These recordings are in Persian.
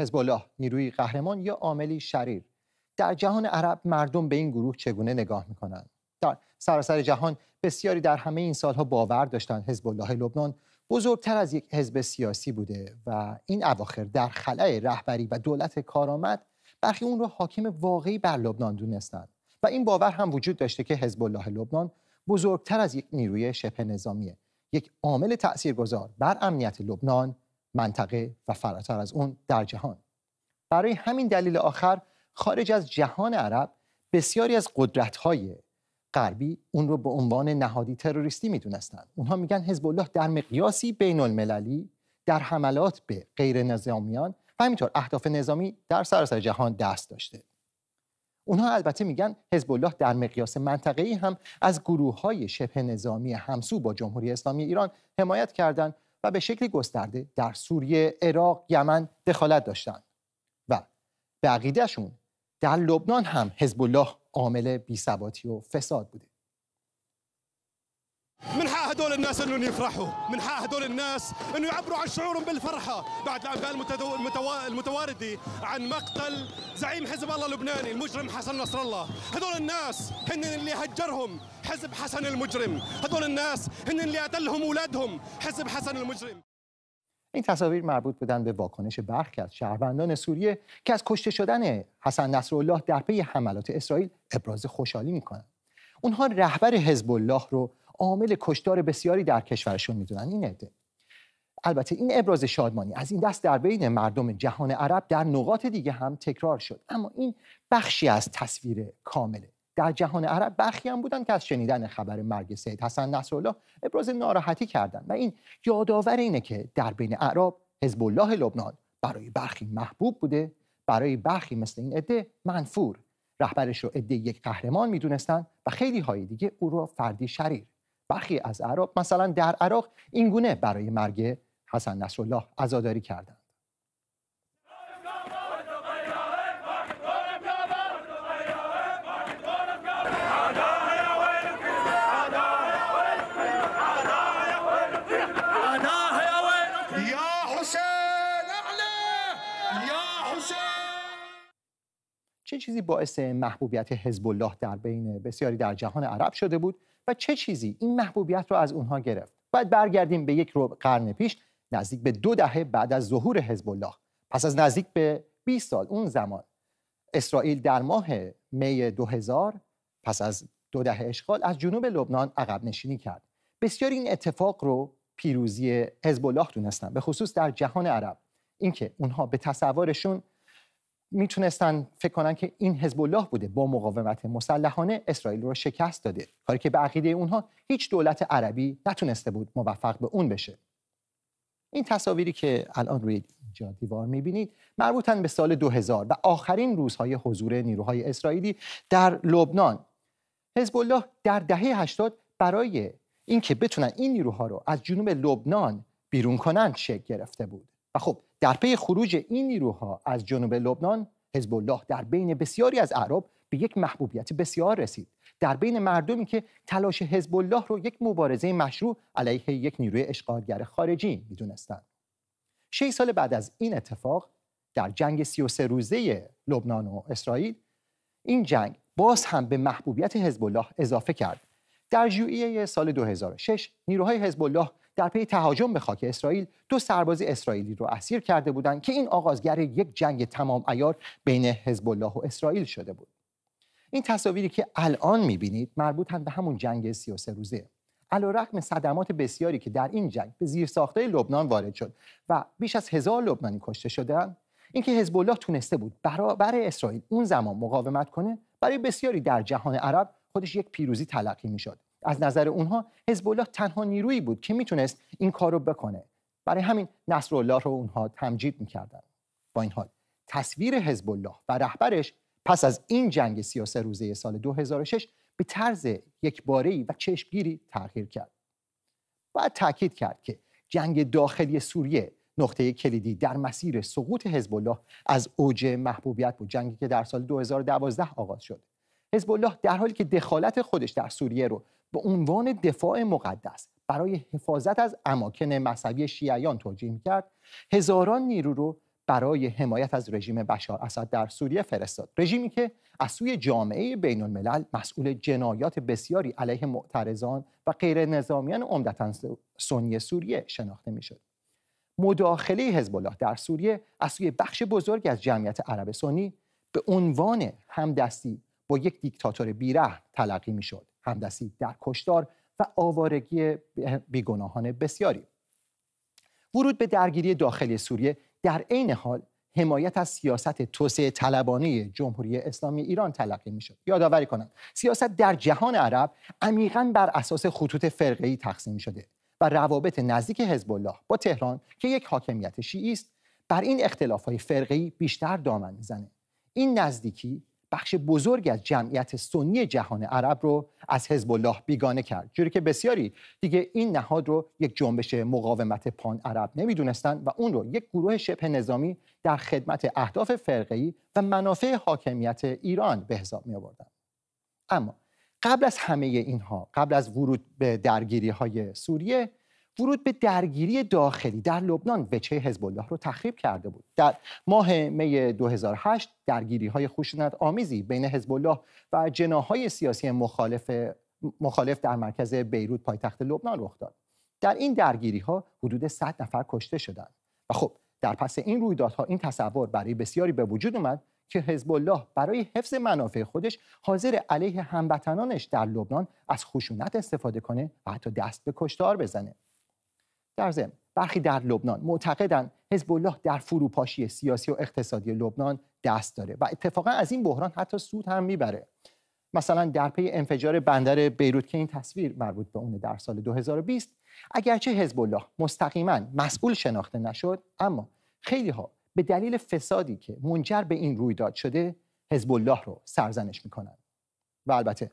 حزب الله نیروی قهرمان یا عاملی شریر در جهان عرب مردم به این گروه چگونه نگاه میکنند در سراسر جهان بسیاری در همه این سالها باور داشتند حزب الله لبنان بزرگتر از یک حزب سیاسی بوده و این اواخر در خلع رهبری و دولت کارآمد برخی اون رو حاکم واقعی بر لبنان دونستند و این باور هم وجود داشته که حزب الله لبنان بزرگتر از یک نیروی شبه نظامیه یک عامل تاثیرگذار بر امنیت لبنان منطقه و فراتر از اون در جهان برای همین دلیل آخر خارج از جهان عرب بسیاری از های غربی اون رو به عنوان نهادی تروریستی میدونستند اونها میگن حزب الله در مقیاسی بین المللی در حملات به غیر نظامیان و همینطور اهداف نظامی در سراسر جهان دست داشته اونها البته میگن حزب الله در مقیاس منطقه‌ای هم از گروه های شبه نظامی همسو با جمهوری اسلامی ایران حمایت کردند و به شکل گسترده در سوریه، عراق، یمن دخالت داشتند و به عقیدهشون در لبنان هم حزب الله عامل بیثباتی و فساد بوده هدول الناس انهم يفرحوا من حق هدول الناس انه يعبروا عن شعورهم بالفرحه بعد الانباء المتدو... المتو... المتوارده عن مقتل زعيم حزب الله اللبناني المجرم حسن نصر الله هدول الناس هن اللي هجرهم حزب حسن المجرم هدول الناس هن اللي قتلهم اولادهم حزب حسن المجرم این تصاویر مربوط بودن به واکنش برخی از شهروندان سوریه که از کشته شدن حسن نصرالله در پی حملات اسرائیل ابراز خوشحالی میکنند. اونها رهبر حزب الله رو عامل کشدار بسیاری در کشورشون میدونن این عده البته این ابراز شادمانی از این دست در بین مردم جهان عرب در نقاط دیگه هم تکرار شد اما این بخشی از تصویر کامله در جهان عرب برخی هم بودن که از شنیدن خبر مرگ سید حسن نصرالله ابراز ناراحتی کردند و این یادآور اینه که در بین عرب حزب الله لبنان برای برخی محبوب بوده برای برخی مثل این عده منفور رهبرش رو عده یک قهرمان میدونستن و خیلی های دیگه او را فردی شریر برخی از عرب مثلا در عراق اینگونه برای مرگ حسن نصرالله عزاداری کردند چیزی باعث محبوبیت حزب الله در بین بسیاری در جهان عرب شده بود و چه چیزی این محبوبیت رو از اونها گرفت باید برگردیم به یک ربع قرن پیش نزدیک به دو دهه بعد از ظهور حزب الله پس از نزدیک به 20 سال اون زمان اسرائیل در ماه می 2000 پس از دو دهه اشغال از جنوب لبنان عقب نشینی کرد بسیاری این اتفاق رو پیروزی حزب الله دونستن به خصوص در جهان عرب اینکه اونها به تصورشون میتونستن فکر کنن که این حزب الله بوده با مقاومت مسلحانه اسرائیل رو شکست داده کاری که به عقیده اونها هیچ دولت عربی نتونسته بود موفق به اون بشه این تصاویری که الان روی اینجا دیوار میبینید مربوطن به سال 2000 و آخرین روزهای حضور نیروهای اسرائیلی در لبنان حزب الله در دهه 80 برای اینکه بتونن این نیروها رو از جنوب لبنان بیرون کنن شکل گرفته بود و خب در پی خروج این نیروها از جنوب لبنان حزب الله در بین بسیاری از اعراب به یک محبوبیت بسیار رسید در بین مردمی که تلاش حزب الله رو یک مبارزه مشروع علیه یک نیروی اشغالگر خارجی میدونستند شش سال بعد از این اتفاق در جنگ 33 روزه لبنان و اسرائیل این جنگ باز هم به محبوبیت حزب الله اضافه کرد در ژوئیه سال 2006 نیروهای حزب الله در پی تهاجم به خاک اسرائیل دو سرباز اسرائیلی رو اسیر کرده بودند که این آغازگر یک جنگ تمام ایار بین حزب الله و اسرائیل شده بود این تصاویری که الان میبینید هم به همون جنگ 33 روزه رقم صدمات بسیاری که در این جنگ به زیر ساخته لبنان وارد شد و بیش از هزار لبنانی کشته شدند اینکه حزب الله تونسته بود برابر اسرائیل اون زمان مقاومت کنه برای بسیاری در جهان عرب خودش یک پیروزی تلقی میشد از نظر اونها حزب الله تنها نیرویی بود که میتونست این کار رو بکنه برای همین نصرالله رو اونها تمجید میکردن با این حال تصویر حزب الله و رهبرش پس از این جنگ سیاسی روزه سال 2006 به طرز ای و چشمگیری تغییر کرد. و تاکید کرد که جنگ داخلی سوریه نقطه کلیدی در مسیر سقوط حزب الله از اوج محبوبیت بود جنگی که در سال 2012 آغاز شد حزب الله در حالی که دخالت خودش در سوریه رو به عنوان دفاع مقدس برای حفاظت از اماکن مذهبی شیعیان توجیه کرد هزاران نیرو رو برای حمایت از رژیم بشار اسد در سوریه فرستاد رژیمی که از سوی جامعه بین الملل مسئول جنایات بسیاری علیه معترضان و غیر نظامیان عمدتا سنی سوریه شناخته میشد مداخله حزب الله در سوریه از سوی بخش بزرگی از جمعیت عرب سنی به عنوان همدستی با یک دیکتاتور بیره تلقی میشد همدستی در کشتار و آوارگی بیگناهان بسیاری ورود به درگیری داخلی سوریه در عین حال حمایت از سیاست توسعه طلبانه جمهوری اسلامی ایران تلقی میشد یادآوری کنم سیاست در جهان عرب عمیقا بر اساس خطوط فرقه تقسیم شده و روابط نزدیک حزب الله با تهران که یک حاکمیت شیعی است بر این اختلاف های فرقه بیشتر دامن میزنه این نزدیکی بخش بزرگی از جمعیت سنی جهان عرب رو از حزب الله بیگانه کرد جوری که بسیاری دیگه این نهاد رو یک جنبش مقاومت پان عرب نمیدونستند و اون رو یک گروه شبه نظامی در خدمت اهداف فرقی و منافع حاکمیت ایران به حساب می آوردن. اما قبل از همه اینها قبل از ورود به درگیری های سوریه ورود به درگیری داخلی در لبنان وچه حزب الله رو تخریب کرده بود در ماه می 2008 درگیری های خشونت آمیزی بین حزب الله و جناهای سیاسی مخالف مخالف در مرکز بیروت پایتخت لبنان رخ داد در این درگیری ها حدود 100 نفر کشته شدند و خب در پس این رویدادها این تصور برای بسیاری به وجود اومد که حزب الله برای حفظ منافع خودش حاضر علیه هموطنانش در لبنان از خشونت استفاده کنه و حتی دست به کشتار بزنه در ضمن برخی در لبنان معتقدند حزب الله در فروپاشی سیاسی و اقتصادی لبنان دست داره و اتفاقا از این بحران حتی سود هم میبره مثلا در پی انفجار بندر بیروت که این تصویر مربوط به اون در سال 2020 اگرچه حزب الله مستقیما مسئول شناخته نشد اما خیلی ها به دلیل فسادی که منجر به این رویداد شده حزب الله رو سرزنش میکنن و البته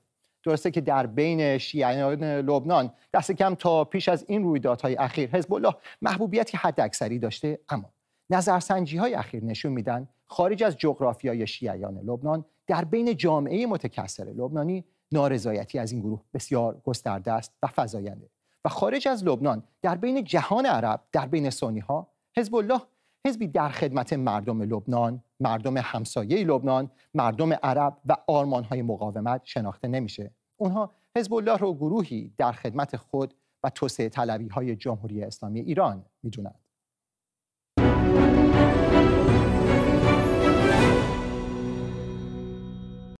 درسته که در بین شیعیان لبنان دست کم تا پیش از این رویدادهای اخیر حزب الله محبوبیتی حداکثری داشته اما نظرسنجی های اخیر نشون میدن خارج از جغرافیای شیعیان لبنان در بین جامعه متکثر لبنانی نارضایتی از این گروه بسیار گسترده است و فزاینده و خارج از لبنان در بین جهان عرب در بین سنی ها حزب الله حزبی در خدمت مردم لبنان، مردم همسایه لبنان، مردم عرب و آرمانهای مقاومت شناخته نمیشه. اونها حزب الله رو گروهی در خدمت خود و توسعه طلبی های جمهوری اسلامی ایران میدونند.